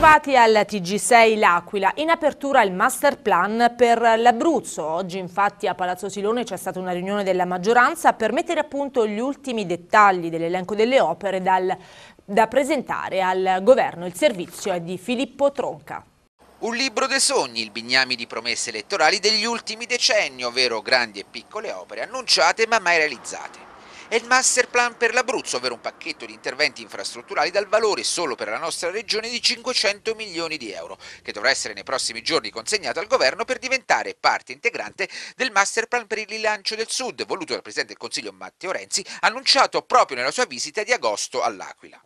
Bentrovati al TG6 L'Aquila. In apertura il master plan per l'Abruzzo. Oggi infatti a Palazzo Silone c'è stata una riunione della maggioranza per mettere a punto gli ultimi dettagli dell'elenco delle opere dal, da presentare al governo. Il servizio è di Filippo Tronca. Un libro dei sogni, il bignami di promesse elettorali degli ultimi decenni, ovvero grandi e piccole opere annunciate ma mai realizzate e il Master Plan per l'Abruzzo, ovvero un pacchetto di interventi infrastrutturali dal valore solo per la nostra regione di 500 milioni di euro, che dovrà essere nei prossimi giorni consegnato al governo per diventare parte integrante del Master Plan per il rilancio del Sud, voluto dal Presidente del Consiglio Matteo Renzi, annunciato proprio nella sua visita di agosto all'Aquila.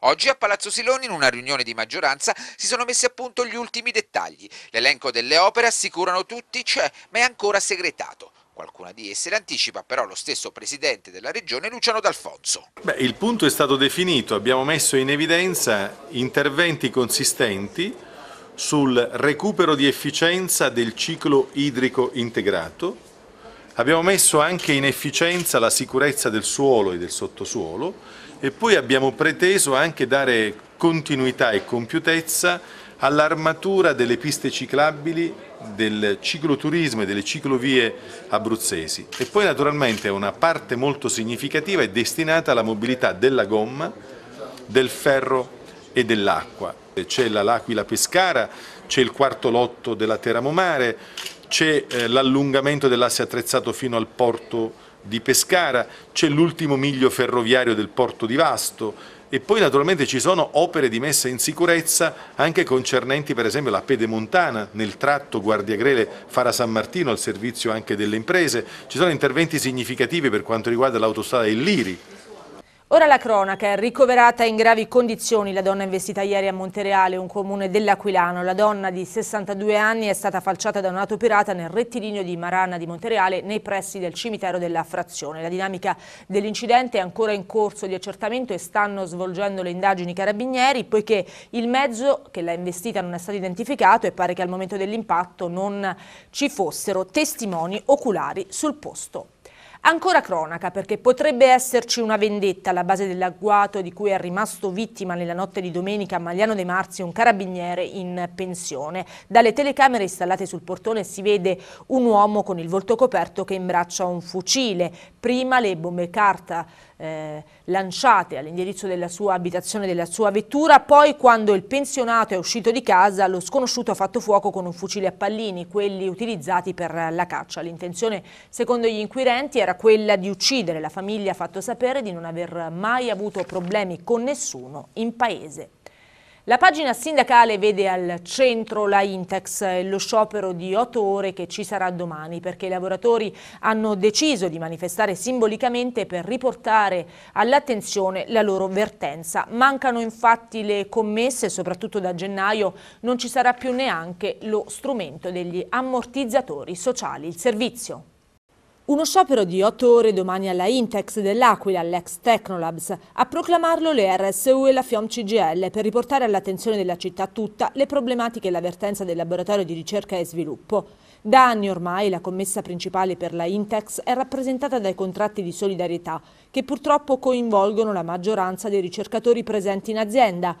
Oggi a Palazzo Siloni, in una riunione di maggioranza, si sono messi a punto gli ultimi dettagli. L'elenco delle opere, assicurano tutti, c'è, ma è ancora segretato. Qualcuna di esse l'anticipa però lo stesso presidente della regione Luciano D'Alfonso. Beh, il punto è stato definito, abbiamo messo in evidenza interventi consistenti sul recupero di efficienza del ciclo idrico integrato, abbiamo messo anche in efficienza la sicurezza del suolo e del sottosuolo e poi abbiamo preteso anche dare continuità e compiutezza all'armatura delle piste ciclabili del cicloturismo e delle ciclovie abruzzesi e poi naturalmente una parte molto significativa è destinata alla mobilità della gomma, del ferro e dell'acqua. C'è L'Aquila Pescara, c'è il quarto lotto della Teramomare, c'è eh, l'allungamento dell'asse attrezzato fino al porto di Pescara, c'è l'ultimo miglio ferroviario del porto di Vasto e poi naturalmente ci sono opere di messa in sicurezza anche concernenti per esempio la pedemontana nel tratto Guardiagrele Fara San Martino al servizio anche delle imprese, ci sono interventi significativi per quanto riguarda l'autostrada Illiri Ora la cronaca, è ricoverata in gravi condizioni la donna investita ieri a Montereale, un comune dell'Aquilano. La donna di 62 anni è stata falciata da un'auto pirata nel rettilineo di Marana di Montereale nei pressi del cimitero della frazione. La dinamica dell'incidente è ancora in corso di accertamento e stanno svolgendo le indagini carabinieri poiché il mezzo che l'ha investita non è stato identificato e pare che al momento dell'impatto non ci fossero testimoni oculari sul posto. Ancora cronaca perché potrebbe esserci una vendetta alla base dell'agguato di cui è rimasto vittima nella notte di domenica a Magliano De Marzi un carabiniere in pensione. Dalle telecamere installate sul portone si vede un uomo con il volto coperto che imbraccia un fucile. Prima le bombe carta eh, lanciate all'indirizzo della sua abitazione, della sua vettura, poi quando il pensionato è uscito di casa lo sconosciuto ha fatto fuoco con un fucile a pallini, quelli utilizzati per la caccia. L'intenzione, secondo gli inquirenti, era quella di uccidere. La famiglia ha fatto sapere di non aver mai avuto problemi con nessuno in paese. La pagina sindacale vede al centro la Intex lo sciopero di otto ore che ci sarà domani perché i lavoratori hanno deciso di manifestare simbolicamente per riportare all'attenzione la loro vertenza. Mancano infatti le commesse, soprattutto da gennaio non ci sarà più neanche lo strumento degli ammortizzatori sociali, il servizio. Uno sciopero di otto ore domani alla Intex dell'Aquila, all'ex Technolabs. A proclamarlo le RSU e la FIOM CGL per riportare all'attenzione della città tutta le problematiche e l'avvertenza del laboratorio di ricerca e sviluppo. Da anni ormai la commessa principale per la Intex è rappresentata dai contratti di solidarietà che purtroppo coinvolgono la maggioranza dei ricercatori presenti in azienda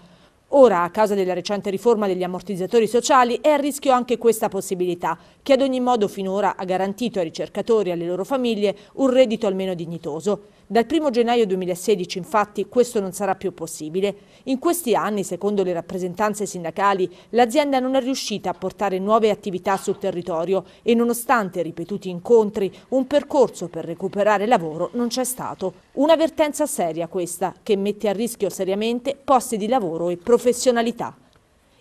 Ora, a causa della recente riforma degli ammortizzatori sociali, è a rischio anche questa possibilità, che ad ogni modo finora ha garantito ai ricercatori e alle loro famiglie un reddito almeno dignitoso. Dal 1 gennaio 2016 infatti questo non sarà più possibile. In questi anni, secondo le rappresentanze sindacali, l'azienda non è riuscita a portare nuove attività sul territorio e nonostante ripetuti incontri, un percorso per recuperare lavoro non c'è stato. Un'avvertenza seria questa che mette a rischio seriamente posti di lavoro e professionalità.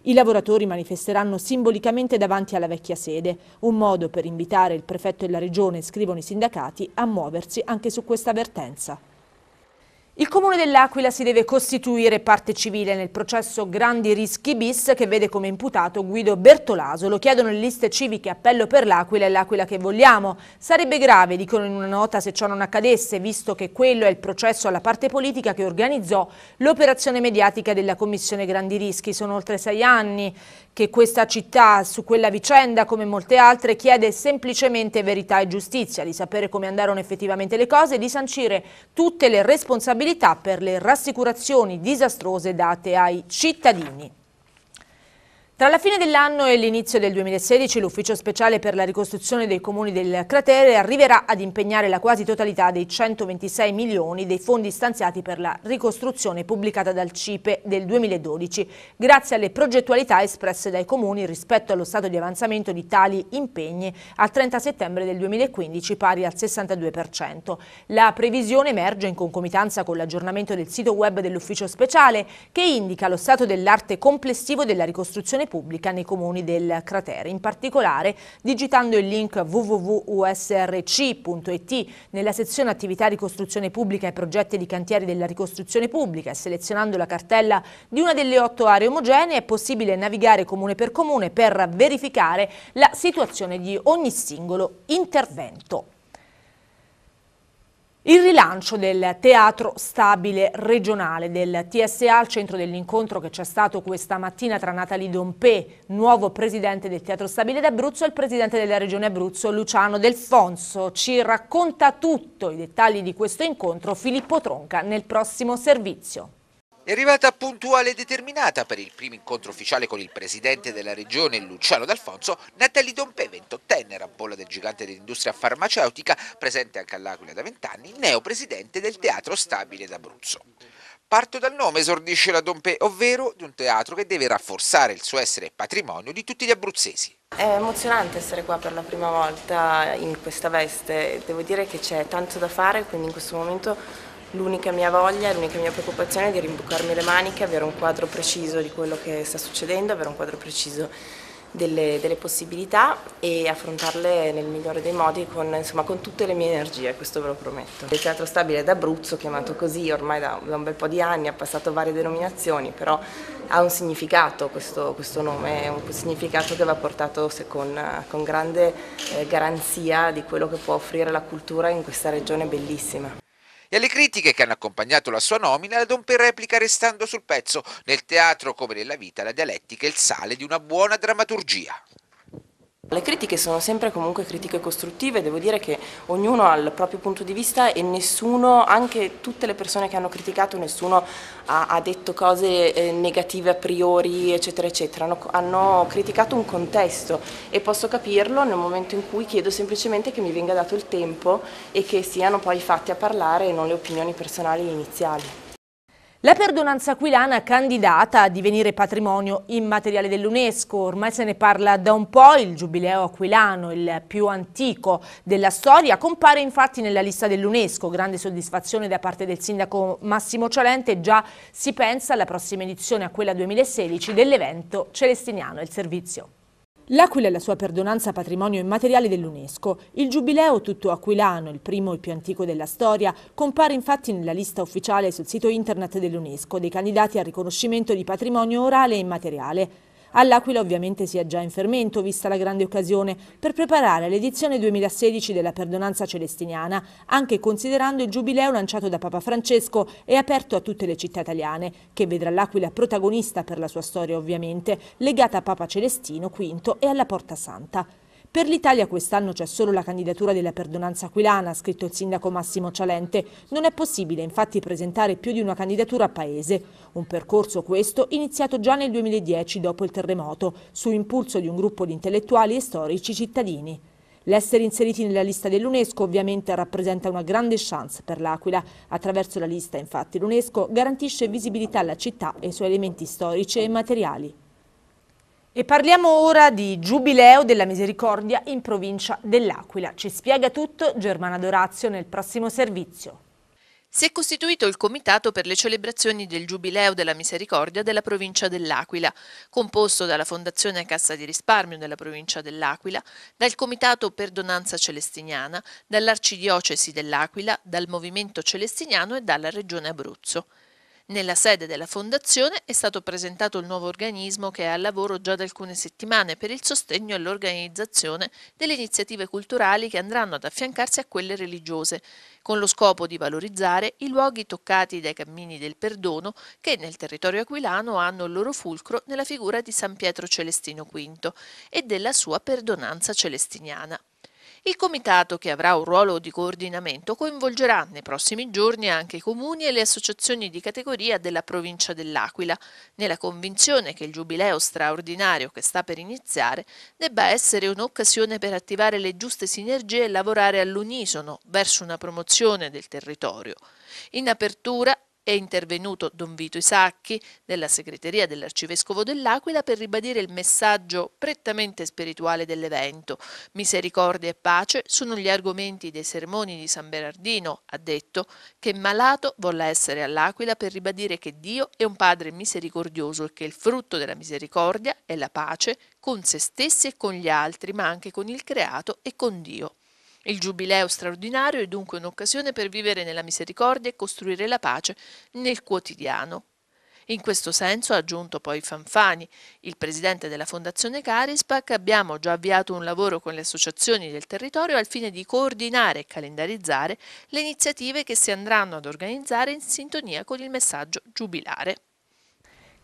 I lavoratori manifesteranno simbolicamente davanti alla vecchia sede, un modo per invitare il prefetto e la regione, scrivono i sindacati, a muoversi anche su questa avvertenza. Il Comune dell'Aquila si deve costituire parte civile nel processo Grandi Rischi Bis che vede come imputato Guido Bertolaso. Lo chiedono le liste civiche Appello per l'Aquila e l'Aquila che vogliamo. Sarebbe grave, dicono in una nota, se ciò non accadesse, visto che quello è il processo alla parte politica che organizzò l'operazione mediatica della Commissione Grandi Rischi. Sono oltre sei anni che questa città su quella vicenda, come molte altre, chiede semplicemente verità e giustizia, di sapere come andarono effettivamente le cose e di sancire tutte le responsabilità per le rassicurazioni disastrose date ai cittadini. Tra la fine dell'anno e l'inizio del 2016 l'Ufficio Speciale per la ricostruzione dei comuni del cratere arriverà ad impegnare la quasi totalità dei 126 milioni dei fondi stanziati per la ricostruzione pubblicata dal CIPE del 2012, grazie alle progettualità espresse dai comuni rispetto allo stato di avanzamento di tali impegni al 30 settembre del 2015 pari al 62%. La previsione emerge in concomitanza con l'aggiornamento del sito web dell'Ufficio Speciale che indica lo stato dell'arte complessivo della ricostruzione amministrazione pubblica nei comuni del cratere. In particolare, digitando il link www.usrc.it nella sezione attività ricostruzione pubblica e progetti di cantieri della ricostruzione pubblica e selezionando la cartella di una delle otto aree omogenee è possibile navigare comune per comune per verificare la situazione di ogni singolo intervento. Il rilancio del teatro stabile regionale del TSA al centro dell'incontro che c'è stato questa mattina tra Natali Dompe, nuovo presidente del teatro stabile d'Abruzzo e il presidente della regione Abruzzo Luciano Delfonso. Ci racconta tutto i dettagli di questo incontro Filippo Tronca nel prossimo servizio. È arrivata puntuale e determinata per il primo incontro ufficiale con il presidente della regione Luciano D'Alfonso, Natali Dompe, 28enne, rampolla del gigante dell'industria farmaceutica, presente anche all'Aquila da vent'anni, neo presidente del Teatro Stabile d'Abruzzo. Parto dal nome, esordisce la Dompe, ovvero di un teatro che deve rafforzare il suo essere patrimonio di tutti gli abruzzesi. È emozionante essere qua per la prima volta in questa veste, devo dire che c'è tanto da fare, quindi in questo momento L'unica mia voglia, l'unica mia preoccupazione è di rimboccarmi le maniche, avere un quadro preciso di quello che sta succedendo, avere un quadro preciso delle, delle possibilità e affrontarle nel migliore dei modi con, insomma, con, tutte le mie energie, questo ve lo prometto. Il Teatro Stabile d'Abruzzo, chiamato così ormai da, da, un bel po' di anni, ha passato varie denominazioni, però ha un significato questo, questo nome, è un significato che va portato con, con grande eh, garanzia di quello che può offrire la cultura in questa regione bellissima e alle critiche che hanno accompagnato la sua nomina, la Dompe replica restando sul pezzo, nel teatro come nella vita la dialettica è il sale di una buona drammaturgia. Le critiche sono sempre comunque critiche costruttive, devo dire che ognuno ha il proprio punto di vista e nessuno, anche tutte le persone che hanno criticato, nessuno ha, ha detto cose eh, negative a priori, eccetera, eccetera. Hanno, hanno, criticato un contesto e posso capirlo nel momento in cui chiedo semplicemente che mi venga dato il tempo e che siano poi fatti a parlare e non le opinioni personali iniziali. La perdonanza aquilana candidata a divenire patrimonio immateriale dell'UNESCO, ormai se ne parla da un po', il Giubileo aquilano, il più antico della storia, compare infatti nella lista dell'UNESCO, grande soddisfazione da parte del sindaco Massimo Cialente, già si pensa alla prossima edizione, a quella 2016, dell'evento celestiniano, il servizio. L'Aquila è la sua perdonanza patrimonio immateriale dell'UNESCO. Il giubileo tutto aquilano, il primo e più antico della storia, compare infatti nella lista ufficiale sul sito internet dell'UNESCO dei candidati al riconoscimento di patrimonio orale e immateriale. All'Aquila ovviamente si è già in fermento, vista la grande occasione, per preparare l'edizione 2016 della perdonanza celestiniana, anche considerando il giubileo lanciato da Papa Francesco e aperto a tutte le città italiane, che vedrà l'Aquila protagonista per la sua storia ovviamente, legata a Papa Celestino V e alla Porta Santa. Per l'Italia quest'anno c'è solo la candidatura della perdonanza aquilana, ha scritto il sindaco Massimo Cialente. Non è possibile infatti presentare più di una candidatura a paese. Un percorso questo iniziato già nel 2010 dopo il terremoto, su impulso di un gruppo di intellettuali e storici cittadini. L'essere inseriti nella lista dell'UNESCO ovviamente rappresenta una grande chance per l'Aquila. Attraverso la lista infatti l'UNESCO garantisce visibilità alla città e ai suoi elementi storici e materiali. E parliamo ora di Giubileo della Misericordia in provincia dell'Aquila. Ci spiega tutto Germana Dorazio nel prossimo servizio. Si è costituito il Comitato per le celebrazioni del Giubileo della Misericordia della provincia dell'Aquila, composto dalla Fondazione Cassa di Risparmio della provincia dell'Aquila, dal Comitato Perdonanza Celestiniana, dall'Arcidiocesi dell'Aquila, dal Movimento Celestiniano e dalla Regione Abruzzo. Nella sede della Fondazione è stato presentato il nuovo organismo che è al lavoro già da alcune settimane per il sostegno all'organizzazione delle iniziative culturali che andranno ad affiancarsi a quelle religiose, con lo scopo di valorizzare i luoghi toccati dai cammini del perdono che nel territorio aquilano hanno il loro fulcro nella figura di San Pietro Celestino V e della sua perdonanza celestiniana. Il comitato, che avrà un ruolo di coordinamento, coinvolgerà nei prossimi giorni anche i comuni e le associazioni di categoria della provincia dell'Aquila, nella convinzione che il giubileo straordinario che sta per iniziare debba essere un'occasione per attivare le giuste sinergie e lavorare all'unisono verso una promozione del territorio. In apertura è intervenuto Don Vito Isacchi della segreteria dell'arcivescovo dell'Aquila per ribadire il messaggio prettamente spirituale dell'evento. Misericordia e pace sono gli argomenti dei sermoni di San Bernardino, ha detto, che malato volle essere all'Aquila per ribadire che Dio è un Padre misericordioso e che il frutto della misericordia è la pace con se stessi e con gli altri, ma anche con il creato e con Dio. Il giubileo straordinario è dunque un'occasione per vivere nella misericordia e costruire la pace nel quotidiano. In questo senso, ha aggiunto poi Fanfani, il presidente della Fondazione Carispac, abbiamo già avviato un lavoro con le associazioni del territorio al fine di coordinare e calendarizzare le iniziative che si andranno ad organizzare in sintonia con il messaggio giubilare.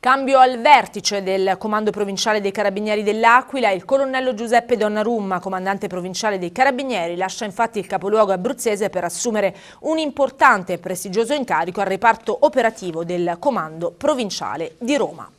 Cambio al vertice del Comando Provinciale dei Carabinieri dell'Aquila, il colonnello Giuseppe Donnarumma, comandante provinciale dei Carabinieri, lascia infatti il capoluogo abruzzese per assumere un importante e prestigioso incarico al reparto operativo del Comando Provinciale di Roma.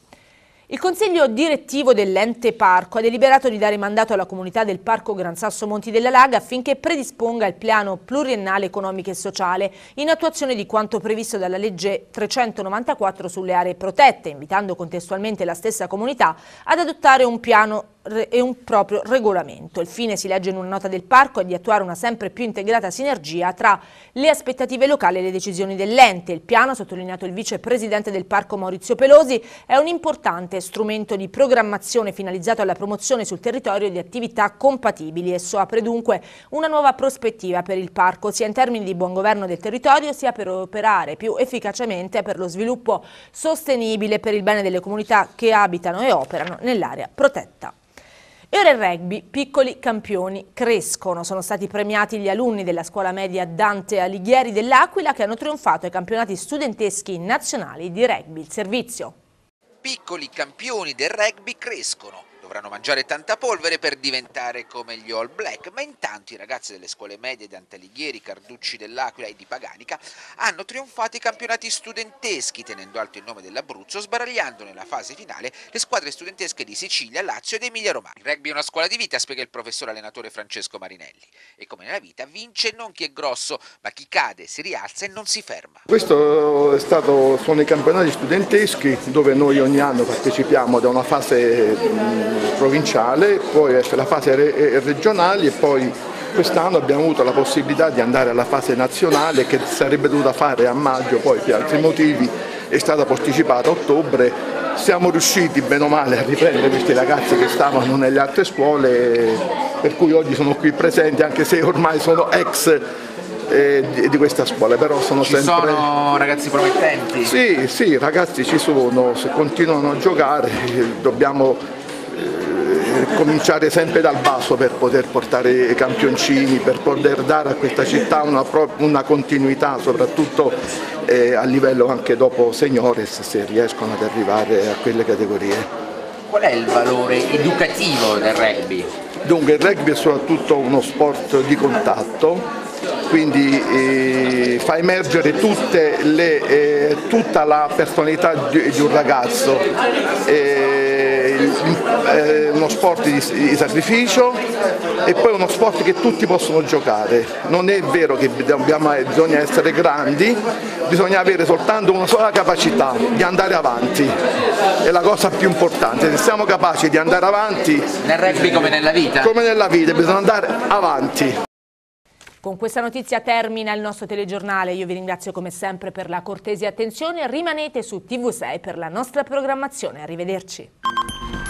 Il consiglio direttivo dell'ente parco ha deliberato di dare mandato alla comunità del parco Gran Sasso Monti della Laga affinché predisponga il piano pluriennale economico e sociale in attuazione di quanto previsto dalla legge 394 sulle aree protette, invitando contestualmente la stessa comunità ad adottare un piano e un proprio regolamento. Il fine, si legge in una nota del parco, è di attuare una sempre più integrata sinergia tra le aspettative locali e le decisioni dell'ente. Il piano, sottolineato il vicepresidente del parco Maurizio Pelosi, è un importante strumento di programmazione finalizzato alla promozione sul territorio di attività compatibili. Esso apre dunque una nuova prospettiva per il parco, sia in termini di buon governo del territorio, sia per operare più efficacemente per lo sviluppo sostenibile per il bene delle comunità che abitano e operano nell'area protetta. E ora il rugby, piccoli campioni crescono. Sono stati premiati gli alunni della scuola media Dante Alighieri dell'Aquila che hanno trionfato ai campionati studenteschi nazionali di rugby. Il servizio. Piccoli campioni del rugby crescono dovranno mangiare tanta polvere per diventare come gli All Black, ma intanto i ragazzi delle scuole medie di Antalighieri, Carducci dell'Aquila e di Paganica hanno trionfato i campionati studenteschi tenendo alto il nome dell'Abruzzo, sbaragliando nella fase finale le squadre studentesche di Sicilia, Lazio ed Emilia Romagna. Il rugby è una scuola di vita, spiega il professore allenatore Francesco Marinelli, e come nella vita vince non chi è grosso, ma chi cade, si rialza e non si ferma. Questo stato, sono i campionati studenteschi dove noi ogni anno partecipiamo da una fase provinciale, poi la fase eh, regionale e poi quest'anno abbiamo avuto la possibilità di andare alla fase nazionale che sarebbe dovuta fare a maggio, poi per altri motivi è stata posticipata a ottobre. Siamo riusciti bene o male a riprendere questi ragazzi che stavano nelle altre scuole, per cui oggi sono qui presenti anche se ormai sono ex eh, di, questa scuola, però sono ci sempre... sono ragazzi promettenti? Sì, sì, ragazzi ci sono, se continuano a giocare eh, dobbiamo eh, cominciare sempre dal basso per poter portare i campioncini, per poter dare a questa città una, una continuità soprattutto eh, a livello anche dopo seniores se riescono ad arrivare a quelle categorie. Qual è il valore educativo del rugby? Dunque il rugby è soprattutto uno sport di contatto quindi eh, fa emergere le, eh, tutta la personalità di, di un ragazzo. Eh, è eh, uno sport di, di sacrificio e poi uno sport che tutti possono giocare. Non è vero che dobbiamo, eh, bisogna essere grandi, bisogna avere soltanto una sola capacità di andare avanti. È la cosa più importante. Se siamo capaci di andare avanti... Nel rugby come nella vita? Come nella vita, bisogna andare avanti. Con questa notizia termina il nostro telegiornale, io vi ringrazio come sempre per la cortese attenzione, rimanete su TV6 per la nostra programmazione, arrivederci.